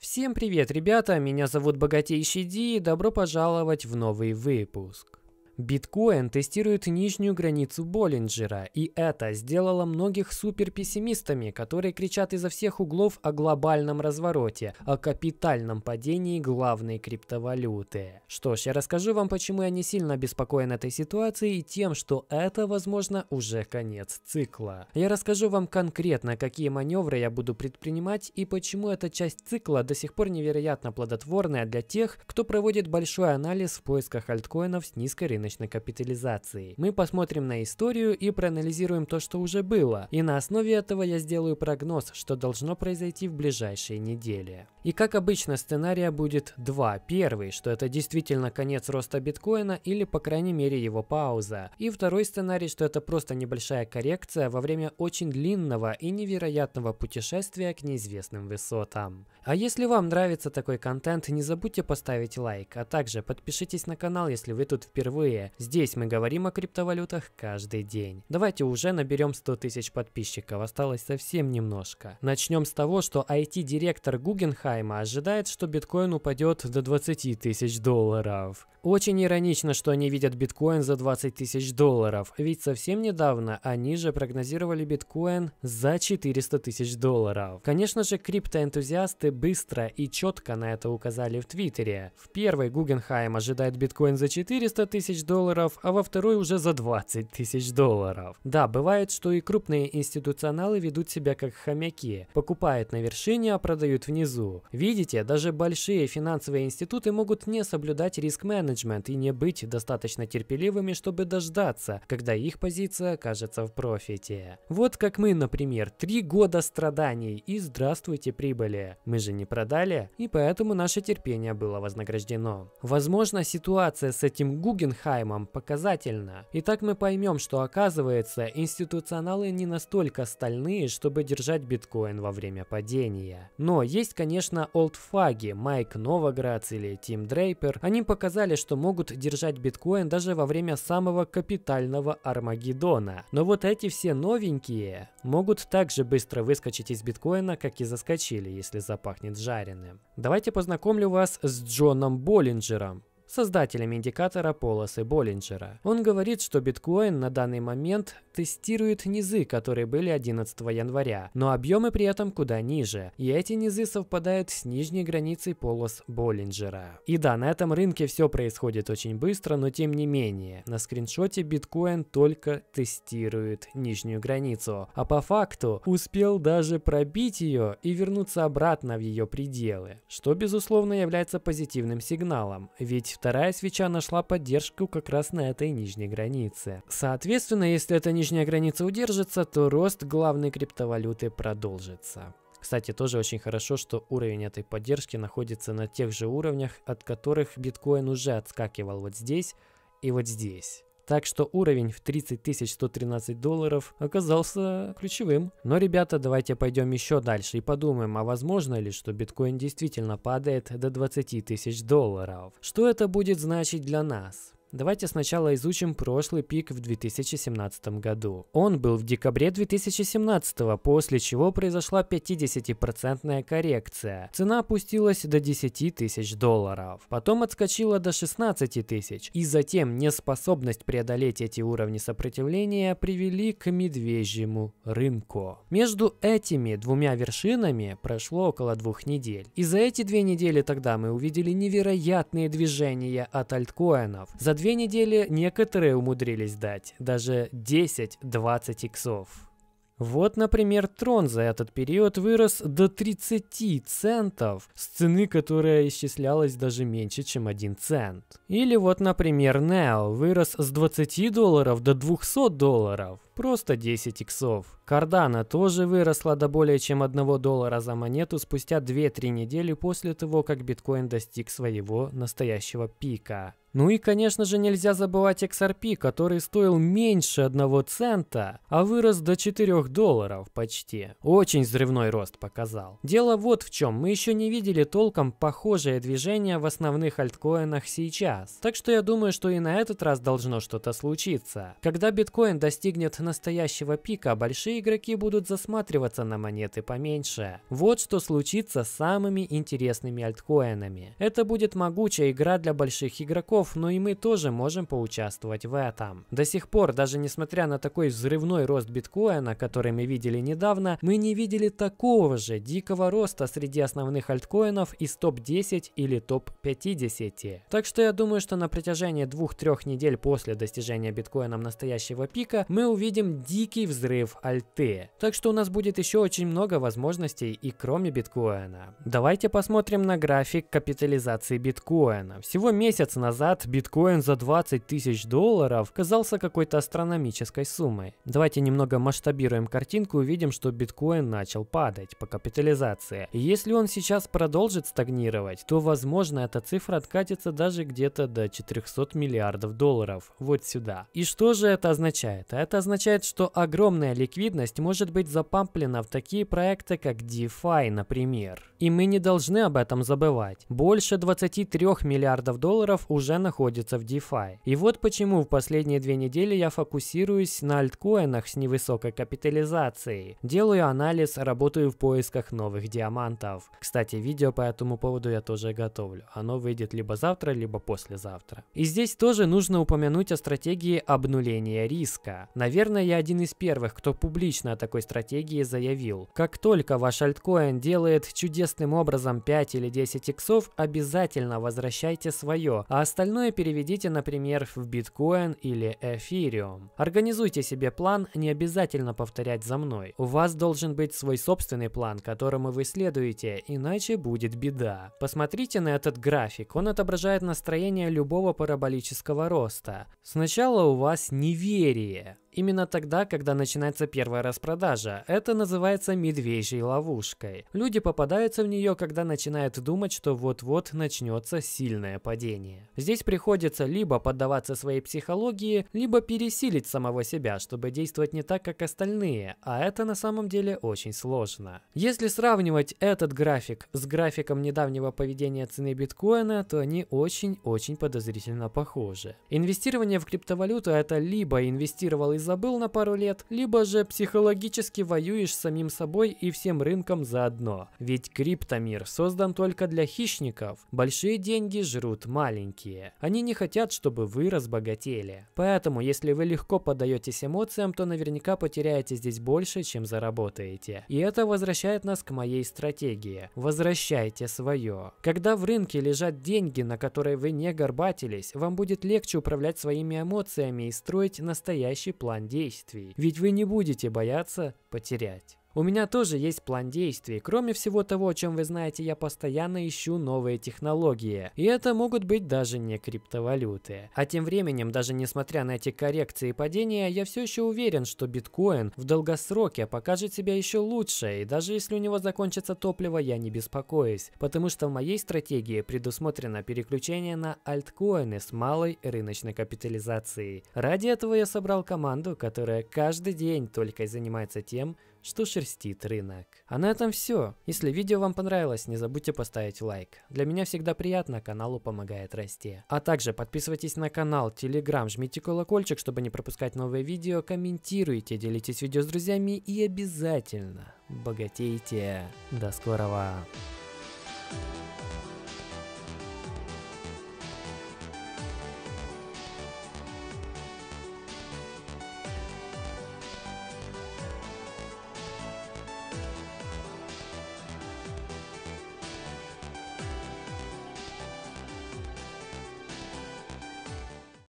Всем привет, ребята! Меня зовут Богатейший Ди и добро пожаловать в новый выпуск. Биткоин тестирует нижнюю границу Боллинджера, и это сделало многих суперпессимистами, которые кричат изо всех углов о глобальном развороте, о капитальном падении главной криптовалюты. Что ж, я расскажу вам, почему я не сильно обеспокоен этой ситуацией и тем, что это, возможно, уже конец цикла. Я расскажу вам конкретно, какие маневры я буду предпринимать и почему эта часть цикла до сих пор невероятно плодотворная для тех, кто проводит большой анализ в поисках альткоинов с низкой рыночной рыночной капитализации. Мы посмотрим на историю и проанализируем то, что уже было, и на основе этого я сделаю прогноз, что должно произойти в ближайшие недели. И как обычно, сценария будет два. Первый, что это действительно конец роста биткоина или, по крайней мере, его пауза. И второй сценарий, что это просто небольшая коррекция во время очень длинного и невероятного путешествия к неизвестным высотам. А если вам нравится такой контент, не забудьте поставить лайк, а также подпишитесь на канал, если вы тут впервые впервые. Здесь мы говорим о криптовалютах каждый день. Давайте уже наберем 100 тысяч подписчиков, осталось совсем немножко. Начнем с того, что IT-директор Гугенхайма ожидает, что биткоин упадет до 20 тысяч долларов. Очень иронично, что они видят биткоин за 20 тысяч долларов, ведь совсем недавно они же прогнозировали биткоин за 400 тысяч долларов. Конечно же, криптоэнтузиасты быстро и четко на это указали в Твиттере. В первой Гугенхайм ожидает биткоин за 400 тысяч тысяч долларов, а во второй уже за 20 тысяч долларов. Да, бывает, что и крупные институционалы ведут себя как хомяки. Покупают на вершине, а продают внизу. Видите, даже большие финансовые институты могут не соблюдать риск-менеджмент и не быть достаточно терпеливыми, чтобы дождаться, когда их позиция окажется в профите. Вот как мы, например, три года страданий и здравствуйте прибыли. Мы же не продали, и поэтому наше терпение было вознаграждено. Возможно, ситуация с этим Гугенхайм Хаймом показательно. Итак, мы поймем, что оказывается, институционалы не настолько стальные, чтобы держать биткоин во время падения. Но есть, конечно, олдфаги, Майк Новоградс или Тим Дрейпер. Они показали, что могут держать биткоин даже во время самого капитального Армагеддона. Но вот эти все новенькие могут также быстро выскочить из биткоина, как и заскочили, если запахнет жареным. Давайте познакомлю вас с Джоном Боллинджером, создателем индикатора полосы Боллинджера. Он говорит, что биткоин на данный момент тестирует низы, которые были 11 января, но объемы при этом куда ниже, и эти низы совпадают с нижней границей полос Боллинджера. И да, на этом рынке все происходит очень быстро, но тем не менее, на скриншоте биткоин только тестирует нижнюю границу, а по факту успел даже пробить ее и вернуться обратно в ее пределы, что безусловно является позитивным сигналом, ведь Вторая свеча нашла поддержку как раз на этой нижней границе. Соответственно, если эта нижняя граница удержится, то рост главной криптовалюты продолжится. Кстати, тоже очень хорошо, что уровень этой поддержки находится на тех же уровнях, от которых биткоин уже отскакивал вот здесь и вот здесь. Так что уровень в 30 113 долларов оказался ключевым. Но, ребята, давайте пойдем еще дальше и подумаем, а возможно ли, что биткоин действительно падает до 20 тысяч долларов? Что это будет значить для нас? Давайте сначала изучим прошлый пик в 2017 году. Он был в декабре 2017, после чего произошла 50% коррекция. Цена опустилась до 10 тысяч долларов. Потом отскочила до 16 тысяч. И затем неспособность преодолеть эти уровни сопротивления привели к медвежьему рынку. Между этими двумя вершинами прошло около двух недель. И за эти две недели тогда мы увидели невероятные движения от альткоинов. За две недели некоторые умудрились дать даже 10-20 иксов. Вот, например, трон за этот период вырос до 30 центов, с цены, которая исчислялась даже меньше, чем 1 цент. Или вот, например, Neo вырос с 20 долларов до 200 долларов, просто 10 иксов. Кардана тоже выросла до более чем 1 доллара за монету спустя 2-3 недели после того, как биткоин достиг своего настоящего пика. Ну и, конечно же, нельзя забывать XRP, который стоил меньше 1 цента, а вырос до 4 долларов почти. Очень взрывной рост показал. Дело вот в чем, мы еще не видели толком похожее движение в основных альткоинах сейчас. Так что я думаю, что и на этот раз должно что-то случиться. Когда биткоин достигнет настоящего пика, большие игроки будут засматриваться на монеты поменьше. Вот что случится с самыми интересными альткоинами. Это будет могучая игра для больших игроков, игроков, но и мы тоже можем поучаствовать в этом. До сих пор, даже несмотря на такой взрывной рост биткоина, который мы видели недавно, мы не видели такого же дикого роста среди основных альткоинов из топ-10 или топ-50. Так что я думаю, что на протяжении 2-3 недель после достижения биткоином настоящего пика мы увидим дикий взрыв альты. Так что у нас будет еще очень много возможностей и кроме биткоина. Давайте посмотрим на график капитализации биткоина. Всего месяц назад назад биткоин за 20 тысяч долларов казался какой-то астрономической суммой. Давайте немного масштабируем картинку и увидим, что биткоин начал падать по капитализации. И если он сейчас продолжит стагнировать, то возможно эта цифра откатится даже где-то до 400 миллиардов долларов, вот сюда. И что же это означает? А это означает, что огромная ликвидность может быть запамплена в такие проекты, как DeFi, например. И мы не должны об этом забывать. Больше 23 миллиардов долларов уже находится в DeFi. И вот почему в последние две недели я фокусируюсь на альткоинах с невысокой капитализацией. Делаю анализ, работаю в поисках новых диамантов. Кстати, видео по этому поводу я тоже готовлю. Оно выйдет либо завтра, либо послезавтра. И здесь тоже нужно упомянуть о стратегии обнуления риска. Наверное, я один из первых, кто публично о такой стратегии заявил. Как только ваш альткоин делает чудесным образом 5 или 10 иксов, обязательно возвращайте свое, а остальные остальное переведите, например, в биткоин или эфириум. Организуйте себе план, не обязательно повторять за мной. У вас должен быть свой собственный план, которому вы следуете, иначе будет беда. Посмотрите на этот график, он отображает настроение любого параболического роста. Сначала у вас неверие, Именно тогда, когда начинается первая распродажа, это называется медвежьей ловушкой. Люди попадаются в нее, когда начинают думать, что вот-вот начнется сильное падение. Здесь приходится либо поддаваться своей психологии, либо пересилить самого себя, чтобы действовать не так, как остальные, а это на самом деле очень сложно. Если сравнивать этот график с графиком недавнего поведения цены биткоина, то они очень-очень подозрительно похожи. Инвестирование в криптовалюту это либо инвестировал из забыл на пару лет, либо же психологически воюешь с самим собой и всем рынком заодно. Ведь криптомир создан только для хищников. Большие деньги жрут маленькие. Они не хотят, чтобы вы разбогатели. Поэтому, если вы легко поддаетесь эмоциям, то наверняка потеряете здесь больше, чем заработаете. И это возвращает нас к моей стратегии. Возвращайте свое. Когда в рынке лежат деньги, на которые вы не горбатились, вам будет легче управлять своими эмоциями и строить настоящий план план действий, ведь вы не будете бояться потерять. У меня тоже есть план действий. Кроме всего того, о чем вы знаете, я постоянно ищу новые технологии. И это могут быть даже не криптовалюты. А тем временем, даже несмотря на эти коррекции и падения, я все еще уверен, что биткоин в долгосроке покажет себя еще лучше. И даже если у него закончится топливо, я не беспокоюсь. Потому что в моей стратегии предусмотрено переключение на альткоины с малой рыночной капитализацией. Ради этого я собрал команду, которая каждый день только и занимается тем, что шерстит рынок. А на этом все. Если видео вам понравилось, не забудьте поставить лайк. Для меня всегда приятно, каналу помогает расти. А также подписывайтесь на канал, телеграм, жмите колокольчик, чтобы не пропускать новые видео, комментируйте, делитесь видео с друзьями и обязательно богатейте. До скорого! Thank you